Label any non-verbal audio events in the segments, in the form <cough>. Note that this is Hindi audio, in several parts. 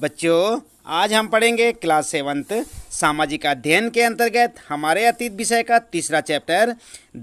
बच्चों आज हम पढ़ेंगे क्लास सेवंथ सामाजिक अध्ययन के अंतर्गत हमारे अतीत विषय का तीसरा चैप्टर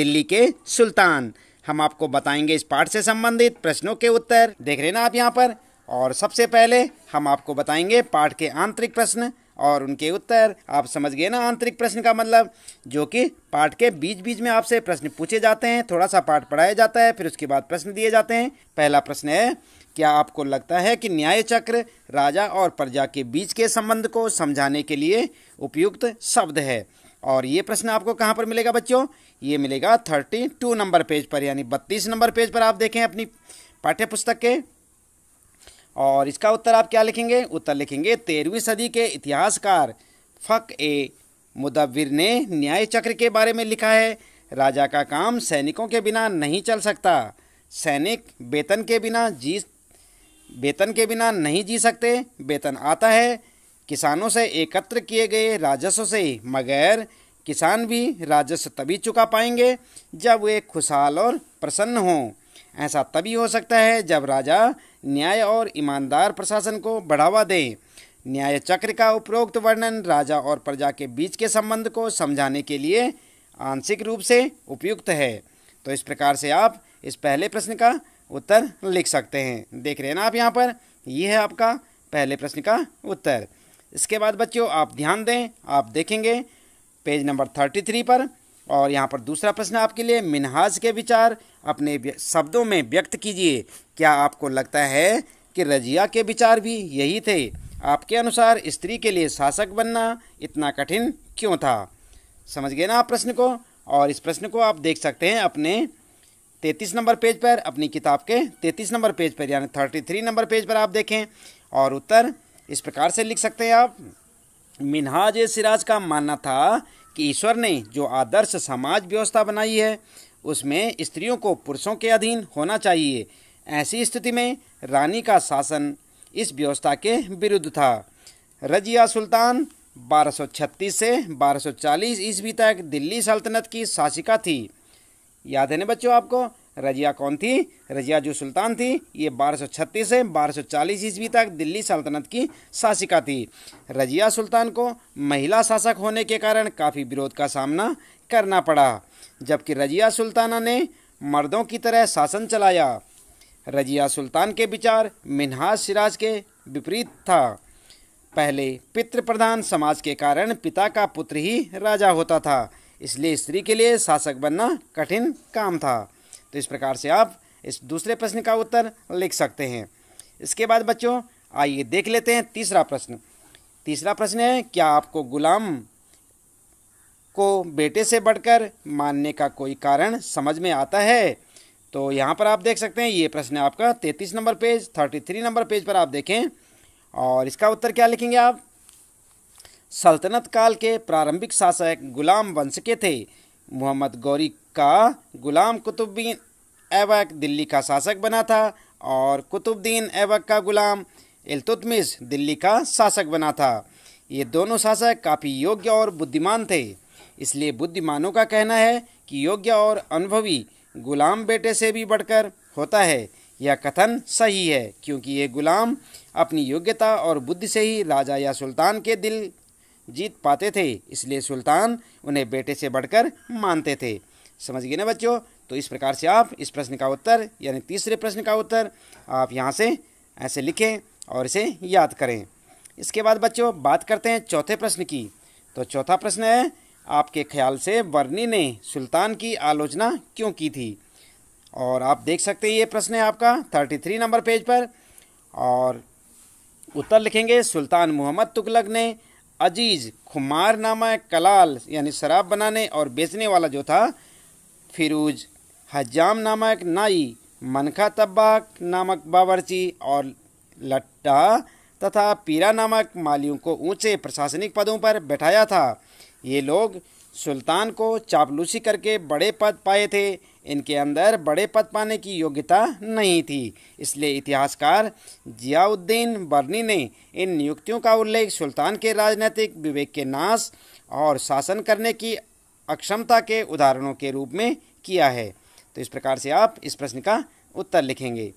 दिल्ली के सुल्तान हम आपको बताएंगे इस पाठ से संबंधित प्रश्नों के उत्तर देख रहे ना आप यहाँ पर और सबसे पहले हम आपको बताएंगे पाठ के आंतरिक प्रश्न और उनके उत्तर आप समझ गए ना आंतरिक प्रश्न का मतलब जो कि पाठ के बीच बीच में आपसे प्रश्न पूछे जाते हैं थोड़ा सा पाठ पढ़ाया जाता है फिर उसके बाद प्रश्न दिए जाते हैं पहला प्रश्न है क्या आपको लगता है कि न्याय चक्र राजा और प्रजा के बीच के संबंध को समझाने के लिए उपयुक्त शब्द है और ये प्रश्न आपको कहाँ पर मिलेगा बच्चों ये मिलेगा थर्टी टू नंबर पेज पर यानी बत्तीस नंबर पेज पर आप देखें अपनी पाठ्य पुस्तक के और इसका उत्तर आप क्या लिखेंगे उत्तर लिखेंगे तेरहवीं सदी के इतिहासकार फ़क ए मुदविर ने न्याय चक्र के बारे में लिखा है राजा का काम सैनिकों के बिना नहीं चल सकता सैनिक वेतन के बिना जी वेतन के बिना नहीं जी सकते वेतन आता है किसानों से एकत्र किए गए राजस्व से मगर किसान भी राजस्व तभी चुका पाएंगे जब वे खुशहाल और प्रसन्न हों ऐसा तभी हो सकता है जब राजा न्याय और ईमानदार प्रशासन को बढ़ावा दे न्याय चक्र का उपरोक्त वर्णन राजा और प्रजा के बीच के संबंध को समझाने के लिए आंशिक रूप से उपयुक्त है तो इस प्रकार से आप इस पहले प्रश्न का उत्तर लिख सकते हैं देख रहे हैं ना आप यहाँ पर ये है आपका पहले प्रश्न का उत्तर इसके बाद बच्चों आप ध्यान दें आप देखेंगे पेज नंबर थर्टी थ्री पर और यहाँ पर दूसरा प्रश्न आपके लिए मिनहाज के विचार अपने शब्दों में व्यक्त कीजिए क्या आपको लगता है कि रजिया के विचार भी यही थे आपके अनुसार स्त्री के लिए शासक बनना इतना कठिन क्यों था समझ गए ना आप प्रश्न को और इस प्रश्न को आप देख सकते हैं अपने तैतीस नंबर पेज पर अपनी किताब के तैतीस नंबर पेज पर यानी थर्टी थ्री नंबर पेज पर आप देखें और उत्तर इस प्रकार से लिख सकते हैं आप मिनहाज सिराज का मानना था कि ईश्वर ने जो आदर्श समाज व्यवस्था बनाई है उसमें स्त्रियों को पुरुषों के अधीन होना चाहिए ऐसी स्थिति में रानी का शासन इस व्यवस्था के विरुद्ध था रजिया सुल्तान 1236 से 1240 ईस्वी तक दिल्ली सल्तनत की शासिका थी याद है ना बच्चों आपको रजिया कौन थी रजिया जो सुल्तान थी ये 1236 से 1240 ईस्वी तक दिल्ली सल्तनत की शासिका थी रजिया सुल्तान को महिला शासक होने के कारण काफ़ी विरोध का सामना करना पड़ा जबकि रजिया सुल्ताना ने मर्दों की तरह शासन चलाया रजिया सुल्तान के विचार मिनहाज सिराज के विपरीत था पहले पितृप्रधान प्रधान समाज के कारण पिता का पुत्र ही राजा होता था इसलिए स्त्री के लिए शासक बनना कठिन काम था तो इस प्रकार से आप इस दूसरे प्रश्न का उत्तर लिख सकते हैं इसके बाद बच्चों आइए देख लेते हैं तीसरा प्रश्न तीसरा प्रश्न है क्या आपको गुलाम को बेटे से बढ़कर मानने का कोई कारण समझ में आता है तो यहाँ पर आप देख सकते हैं ये प्रश्न आपका तैतीस number page thirty three number page पर आप देखें और इसका उत्तर क्या लिखेंगे आप सल्तनत काल के प्रारंभिक शासक गुलाम वंश के थे मोहम्मद गौरी का गुलाम कुतुबद्दीन ऐबक दिल्ली का शासक बना था और कुतुबद्दीन ऐबक का गुलाम इलतुतमिश दिल्ली का शासक बना था ये दोनों शासक काफ़ी योग्य और बुद्धिमान थे इसलिए बुद्धिमानों का कहना है कि योग्य और अनुभवी गुलाम बेटे से भी बढ़कर होता है यह कथन सही है क्योंकि ये गुलाम अपनी योग्यता और बुद्धि से ही राजा या सुल्तान के दिल जीत पाते थे इसलिए सुल्तान उन्हें बेटे से बढ़कर मानते थे समझ गए ना बच्चों तो इस प्रकार से आप इस प्रश्न का उत्तर यानी तीसरे प्रश्न का उत्तर आप यहाँ से ऐसे लिखें और इसे याद करें इसके बाद बच्चों बात करते हैं चौथे प्रश्न की तो चौथा प्रश्न है आपके ख्याल से वर्नी ने सुल्तान की आलोचना क्यों की थी और आप देख सकते हैं ये प्रश्न है आपका थर्टी थ्री नंबर पेज पर और उत्तर लिखेंगे सुल्तान मोहम्मद तुगलक ने अजीज़ खुमार नामा कलाल यानी शराब बनाने और बेचने वाला जो था फिरूज हजाम नामक नाई मनखा तब्बाक नामक बावरची और लट्टा तथा पीरा नामक मालियों को ऊंचे प्रशासनिक पदों पर बैठाया था ये लोग सुल्तान को चापलूसी करके बड़े पद पाए थे इनके अंदर बड़े पद पाने की योग्यता नहीं थी इसलिए इतिहासकार जियाउद्दीन बर्नी ने इन नियुक्तियों का उल्लेख सुल्तान के राजनीतिक विवेक के नाश और शासन करने की अक्षमता के उदाहरणों के रूप में किया है तो इस प्रकार से आप इस प्रश्न का उत्तर लिखेंगे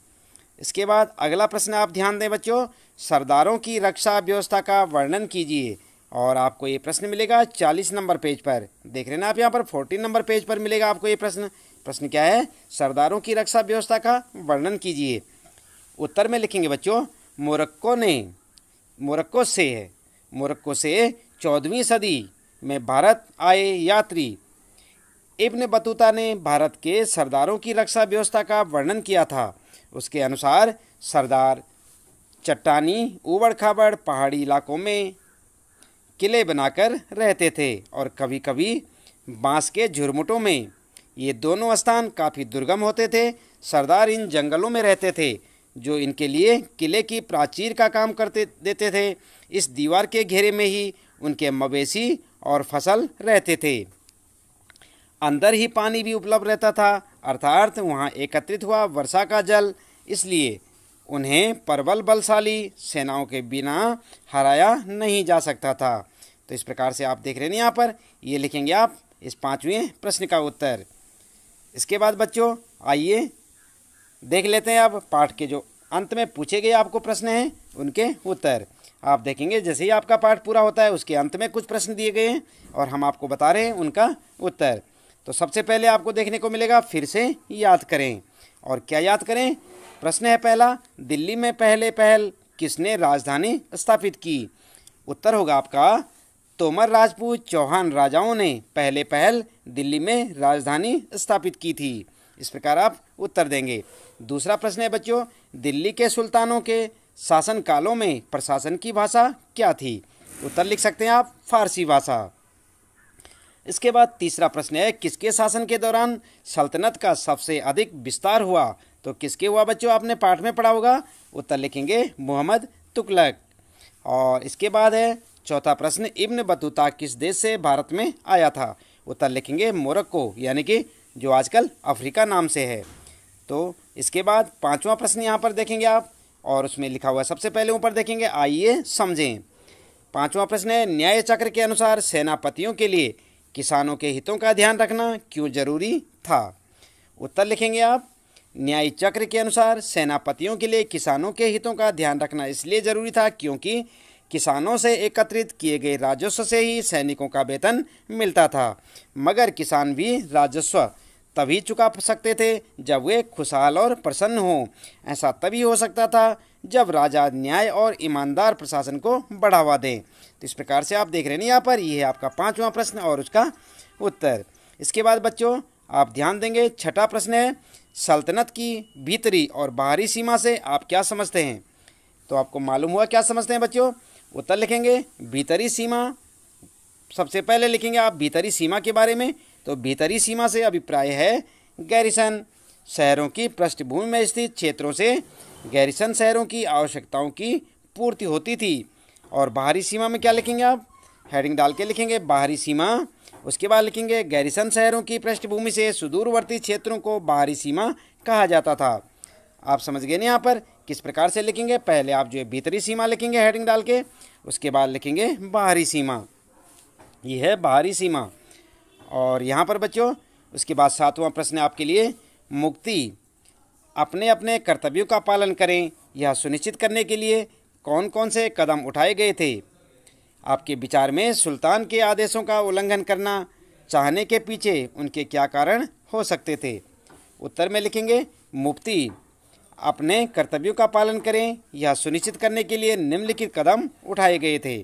इसके बाद अगला प्रश्न आप ध्यान दें बच्चों सरदारों की रक्षा व्यवस्था का वर्णन कीजिए और आपको ये प्रश्न मिलेगा चालीस नंबर पेज पर देख रहे ना आप यहाँ पर फोर्टीन नंबर पेज पर मिलेगा आपको ये प्रश्न प्रश्न क्या है सरदारों की रक्षा व्यवस्था का वर्णन कीजिए उत्तर में लिखेंगे बच्चों मोरक्को ने मोरक्को से मोरक्को से चौदहवीं सदी में भारत आए यात्री इब्न बतूता ने भारत के सरदारों की रक्षा व्यवस्था का वर्णन किया था उसके अनुसार सरदार चट्टानी उबड़ खाबड़ पहाड़ी इलाकों में किले बनाकर रहते थे और कभी कभी बांस के झुरमुटों में ये दोनों स्थान काफ़ी दुर्गम होते थे सरदार इन जंगलों में रहते थे जो इनके लिए किले की प्राचीर का काम करते देते थे इस दीवार के घेरे में ही उनके मवेशी और फसल रहते थे अंदर ही पानी भी उपलब्ध रहता था अर्थात वहाँ एकत्रित हुआ वर्षा का जल इसलिए उन्हें प्रबल बलशाली सेनाओं के बिना हराया नहीं जा सकता था तो इस प्रकार से आप देख रहे हैं यहाँ पर ये लिखेंगे आप इस पाँचवें प्रश्न का उत्तर इसके बाद बच्चों आइए देख लेते हैं अब पाठ के जो अंत में पूछे गए आपको प्रश्न हैं उनके उत्तर आप देखेंगे जैसे ही आपका पाठ पूरा होता है उसके अंत में कुछ प्रश्न दिए गए हैं और हम आपको बता रहे हैं उनका उत्तर तो सबसे पहले आपको देखने को मिलेगा फिर से याद करें और क्या याद करें प्रश्न है पहला दिल्ली में पहले पहल किसने राजधानी स्थापित की उत्तर होगा आपका तोमर राजपूत चौहान राजाओं ने पहले पहल दिल्ली में राजधानी स्थापित की थी इस प्रकार आप उत्तर देंगे दूसरा प्रश्न है बच्चों दिल्ली के सुल्तानों के शासन कालों में प्रशासन की भाषा क्या थी उत्तर लिख सकते हैं आप फारसी भाषा इसके बाद तीसरा प्रश्न है किसके शासन के दौरान सल्तनत का सबसे अधिक विस्तार हुआ तो किसके हुआ बच्चों आपने पाठ में पढ़ा होगा उत्तर लिखेंगे मोहम्मद तुगलक और इसके बाद है चौथा प्रश्न इब्न बतूता किस देश से भारत में आया था उत्तर लिखेंगे मोरक्को यानी कि जो आजकल अफ्रीका नाम से है तो इसके बाद पांचवा प्रश्न यहाँ पर देखेंगे आप और उसमें लिखा हुआ है सबसे पहले ऊपर देखेंगे आइए समझें पांचवा प्रश्न है न्याय चक्र के अनुसार सेनापतियों के लिए किसानों के हितों का ध्यान रखना क्यों जरूरी था उत्तर लिखेंगे आप न्याय चक्र के अनुसार सेनापतियों के लिए किसानों के हितों का ध्यान रखना इसलिए जरूरी था क्योंकि किसानों से एकत्रित किए गए राजस्व से ही सैनिकों का वेतन मिलता था मगर किसान भी राजस्व तभी चुका सकते थे जब वे खुशहाल और प्रसन्न हों ऐसा तभी हो सकता था जब राजा न्याय और ईमानदार प्रशासन को बढ़ावा दें तो इस प्रकार से आप देख रहे हैं यहाँ पर यह है आपका पाँचवा प्रश्न और उसका उत्तर इसके बाद बच्चों आप ध्यान देंगे छठा प्रश्न है सल्तनत की भीतरी और बाहरी सीमा से आप क्या समझते हैं तो आपको मालूम हुआ क्या समझते हैं बच्चों उत्तर लिखेंगे भीतरी सीमा सबसे पहले लिखेंगे आप भीतरी सीमा के बारे में तो भीतरी सीमा से अभिप्राय है गैरिसन शहरों की पृष्ठभूमि में स्थित क्षेत्रों से गैरिसन शहरों की आवश्यकताओं की पूर्ति होती थी और बाहरी सीमा में क्या लिखेंगे आप हेडिंग डाल के लिखेंगे बाहरी सीमा उसके बाद लिखेंगे गैरिसन शहरों की पृष्ठभूमि से सुदूरवर्ती क्षेत्रों को बाहरी सीमा कहा जाता था आप समझ गए ना यहाँ पर किस प्रकार से लिखेंगे पहले आप जो है भीतरी सीमा लिखेंगे हेडिंग डाल के उसके बाद लिखेंगे बाहरी सीमा ये है बाहरी सीमा और यहाँ पर बच्चों उसके बाद सातवां प्रश्न आपके लिए मुक्ति अपने अपने कर्तव्यों का पालन करें यह सुनिश्चित करने के लिए कौन कौन से कदम उठाए गए थे आपके विचार में सुल्तान के आदेशों का उल्लंघन करना चाहने के पीछे उनके क्या कारण हो सकते थे उत्तर में लिखेंगे मुफ्ती अपने कर्तव्यों का पालन करें यह सुनिश्चित करने के लिए निम्नलिखित कदम उठाए गए थे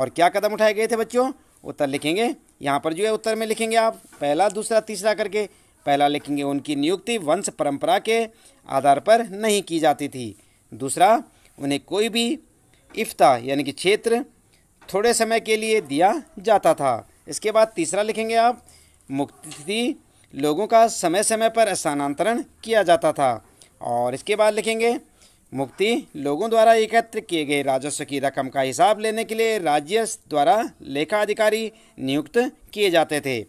और क्या कदम उठाए गए थे बच्चों उत्तर लिखेंगे यहाँ पर जो है उत्तर में लिखेंगे आप पहला दूसरा तीसरा करके पहला लिखेंगे उनकी नियुक्ति वंश परंपरा के आधार पर नहीं की जाती थी दूसरा उन्हें कोई भी इफ्ता यानी कि क्षेत्र थोड़े समय के लिए दिया जाता था इसके बाद तीसरा लिखेंगे आप मुक्ति लोगों का समय समय पर स्थानांतरण किया जाता था और इसके बाद लिखेंगे मुक्ति लोगों द्वारा एकत्र किए गए राजस्व की रकम का हिसाब लेने के लिए राज्य द्वारा लेखा अधिकारी नियुक्त किए जाते थे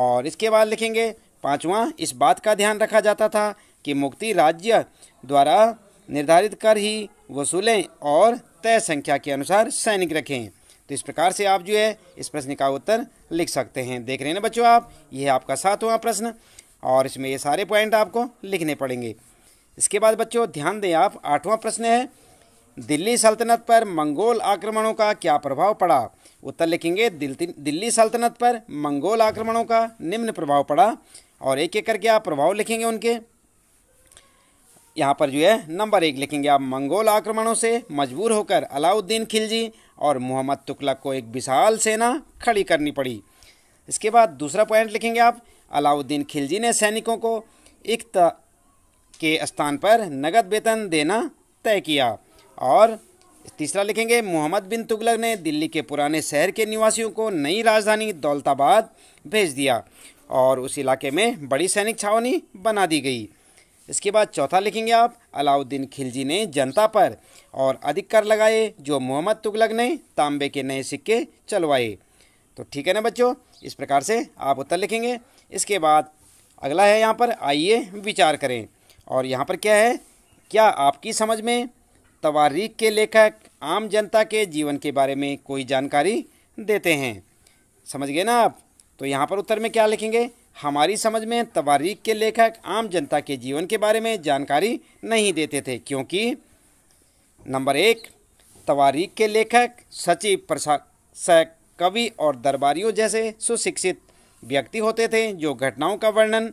और इसके बाद लिखेंगे पांचवा इस बात का ध्यान रखा जाता था कि मुक्ति राज्य द्वारा निर्धारित कर ही वसूलें और तय संख्या के अनुसार सैनिक रखें तो इस प्रकार से आप जो है इस प्रश्न का उत्तर लिख सकते हैं देख रहे हैं ना बच्चों आप यह आपका सातवां प्रश्न और इसमें ये सारे पॉइंट आपको लिखने पड़ेंगे इसके बाद बच्चों ध्यान दें आप आठवां प्रश्न है दिल्ली सल्तनत पर मंगोल आक्रमणों का क्या प्रभाव पड़ा उत्तर लिखेंगे दिल्ली सल्तनत पर मंगोल आक्रमणों का निम्न प्रभाव पड़ा और एक एक करके आप प्रभाव लिखेंगे उनके यहाँ पर जो है नंबर एक लिखेंगे आप मंगोल आक्रमणों से मजबूर होकर अलाउद्दीन खिलजी और मोहम्मद तुकलक को एक विशाल सेना खड़ी करनी पड़ी इसके बाद दूसरा पॉइंट लिखेंगे आप अलाउद्दीन खिलजी ने सैनिकों को एक के स्थान पर नगद वेतन देना तय किया और तीसरा लिखेंगे मोहम्मद बिन तुगलक ने दिल्ली के पुराने शहर के निवासियों को नई राजधानी दौलताबाद भेज दिया और उस इलाके में बड़ी सैनिक छावनी बना दी गई इसके बाद चौथा लिखेंगे आप अलाउद्दीन खिलजी ने जनता पर और अधिक कर लगाए जो मोहम्मद तुगलक ने तांबे के नए सिक्के चलवाए तो ठीक है ना बच्चों इस प्रकार से आप उत्तर लिखेंगे इसके बाद अगला है यहाँ पर आइए विचार करें और यहाँ पर क्या है क्या आपकी समझ में तवारीख के लेखक आम जनता के जीवन के बारे में कोई जानकारी देते हैं समझ गए ना आप तो यहाँ पर उत्तर में क्या लिखेंगे हमारी समझ में तवारीख के लेखक आम जनता के जीवन के बारे में जानकारी नहीं देते थे क्योंकि नंबर एक तवारीख के लेखक सचिव प्रशासक कवि और दरबारियों जैसे सुशिक्षित व्यक्ति होते थे जो घटनाओं का वर्णन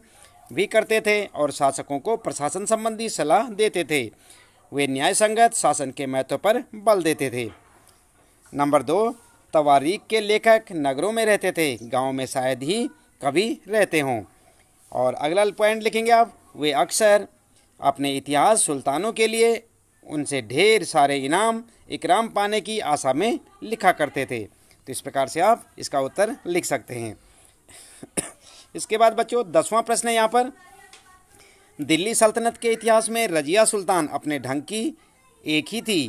भी करते थे और शासकों को प्रशासन संबंधी सलाह देते थे वे न्याय संगत शासन के महत्व पर बल देते थे नंबर दो तवारीख के लेखक नगरों में रहते थे गांव में शायद ही कभी रहते हों और अगला पॉइंट लिखेंगे आप वे अक्सर अपने इतिहास सुल्तानों के लिए उनसे ढेर सारे इनाम इकराम पाने की आशा में लिखा करते थे तो इस प्रकार से आप इसका उत्तर लिख सकते हैं इसके बाद बच्चों दसवां प्रश्न है यहाँ पर दिल्ली सल्तनत के इतिहास में रजिया सुल्तान अपने ढंग की एक ही थी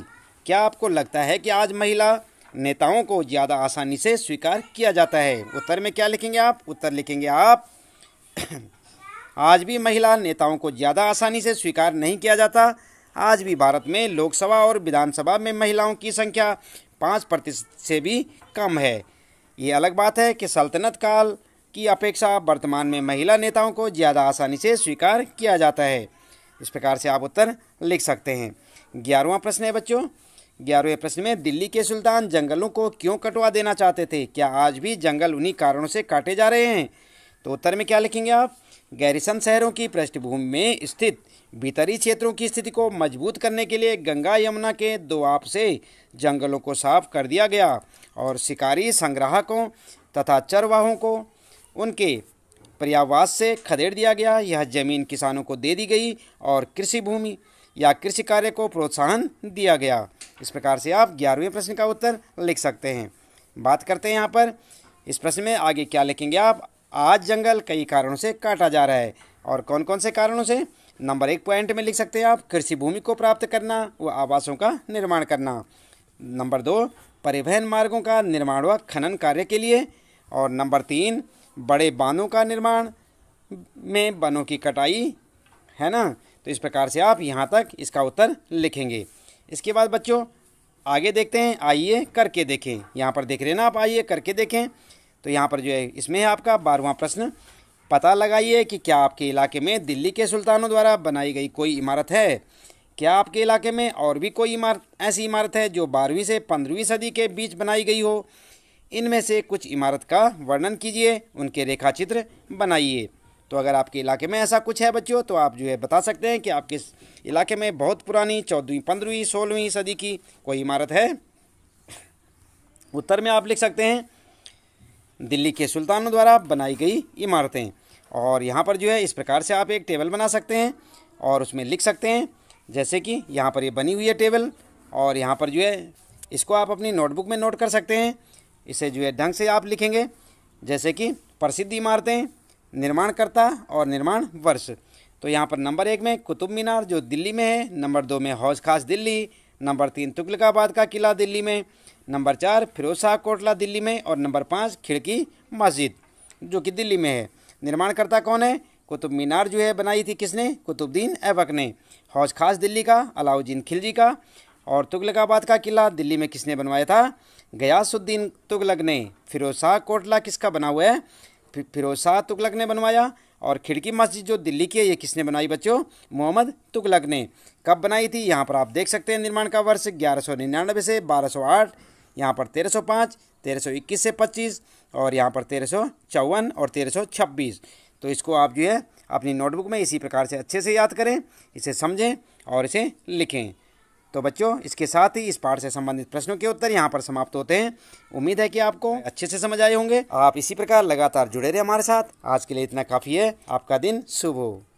क्या आपको लगता है कि आज महिला नेताओं को ज़्यादा आसानी से स्वीकार किया जाता है उत्तर में क्या लिखेंगे आप उत्तर लिखेंगे आप <clears throat> आज भी महिला नेताओं को ज़्यादा आसानी से स्वीकार नहीं किया जाता आज भी भारत में लोकसभा और विधानसभा में महिलाओं की संख्या पाँच प्रतिशत से भी कम है ये अलग बात है कि सल्तनत काल की अपेक्षा वर्तमान में महिला नेताओं को ज़्यादा आसानी से स्वीकार किया जाता है इस प्रकार से आप उत्तर लिख सकते हैं ग्यारहवा प्रश्न है बच्चों ग्यारहवें प्रश्न में दिल्ली के सुल्तान जंगलों को क्यों कटवा देना चाहते थे क्या आज भी जंगल उन्हीं कारणों से काटे जा रहे हैं तो उत्तर में क्या लिखेंगे आप गैरिसन शहरों की पृष्ठभूमि में स्थित भीतरी क्षेत्रों की स्थिति को मजबूत करने के लिए गंगा यमुना के दो आप से जंगलों को साफ कर दिया गया और शिकारी संग्राहकों तथा चरवाहों को उनके पर्यावास से खदेड़ दिया गया यह जमीन किसानों को दे दी गई और कृषि भूमि या कृषि कार्य को प्रोत्साहन दिया गया इस प्रकार से आप ग्यारहवें प्रश्न का उत्तर लिख सकते हैं बात करते हैं यहाँ पर इस प्रश्न में आगे क्या लिखेंगे आप आज जंगल कई कारणों से काटा जा रहा है और कौन कौन से कारणों से नंबर एक पॉइंट में लिख सकते हैं आप कृषि भूमि को प्राप्त करना व आवासों का निर्माण करना नंबर दो परिवहन मार्गों का निर्माण व खनन कार्य के लिए और नंबर तीन बड़े बांधों का निर्माण में वनों की कटाई है ना तो इस प्रकार से आप यहाँ तक इसका उत्तर लिखेंगे इसके बाद बच्चों आगे देखते हैं आइए करके देखें यहाँ पर देख रहे ना आप आइए करके देखें तो यहाँ पर जो है इसमें आपका बारहवा प्रश्न पता लगाइए कि क्या आपके इलाके में दिल्ली के सुल्तानों द्वारा बनाई गई कोई इमारत है क्या आपके इलाके में और भी कोई इमारत ऐसी इमारत है जो बारहवीं से पंद्रहवीं सदी के बीच बनाई गई हो इनमें से कुछ इमारत का वर्णन कीजिए उनके रेखा चित्र बनाइए तो अगर आपके इलाके में ऐसा कुछ है बच्चों तो आप जो है बता सकते हैं कि आपके इलाके में बहुत पुरानी चौदहवीं पंद्रहवीं सोलहवीं सदी की कोई इमारत है उत्तर में आप लिख सकते हैं दिल्ली के सुल्तानों द्वारा बनाई गई इमारतें और यहाँ पर जो है इस प्रकार से आप एक टेबल बना सकते हैं और उसमें लिख सकते हैं जैसे कि यहाँ पर ये यह बनी हुई है टेबल और यहाँ पर जो है इसको आप अपनी नोटबुक में नोट कर सकते हैं इसे जो है ढंग से आप लिखेंगे जैसे कि प्रसिद्ध इमारतें निर्माणकर्ता और निर्माण वर्ष तो यहाँ पर नंबर एक में कुतुब मीनार जो दिल्ली में है नंबर दो में हौज खास दिल्ली नंबर तीन तुगलकाबाद का किला दिल्ली में नंबर चार फिरोजा कोटला दिल्ली में और नंबर पाँच खिड़की मस्जिद जो कि दिल्ली में है निर्माणकर्ता कौन है कुतुब मीनार जो है बनाई थी किसने कुतुबद्दीन ऐबक ने हौज खास दिल्ली का अलाउद्दीन खिलजी का और तुगलकाबाद का किला दिल्ली में किसने बनवाया था गयासुद्दीन तुगलक ने फिरोजा कोटला किसका बना हुआ है फिरोज शाह तुगलक ने बनवाया और खिड़की मस्जिद जो दिल्ली की है ये किसने बनाई बच्चों मोहम्मद तुगलक ने कब बनाई थी यहाँ पर आप देख सकते हैं निर्माण का वर्ष ग्यारह सौ निन्यानवे से बारह सौ आठ यहाँ पर तेरह सौ पाँच तेरह सौ इक्कीस से पच्चीस और यहाँ पर तेरह सौ चौवन और तेरह सौ छब्बीस तो इसको आप जो है अपनी नोटबुक में इसी प्रकार से अच्छे से याद करें इसे समझें और इसे लिखें तो बच्चों इसके साथ ही इस पाठ से संबंधित प्रश्नों के उत्तर यहाँ पर समाप्त होते हैं उम्मीद है कि आपको अच्छे से समझ आए होंगे आप इसी प्रकार लगातार जुड़े रहे हमारे साथ आज के लिए इतना काफी है आपका दिन शुभ हो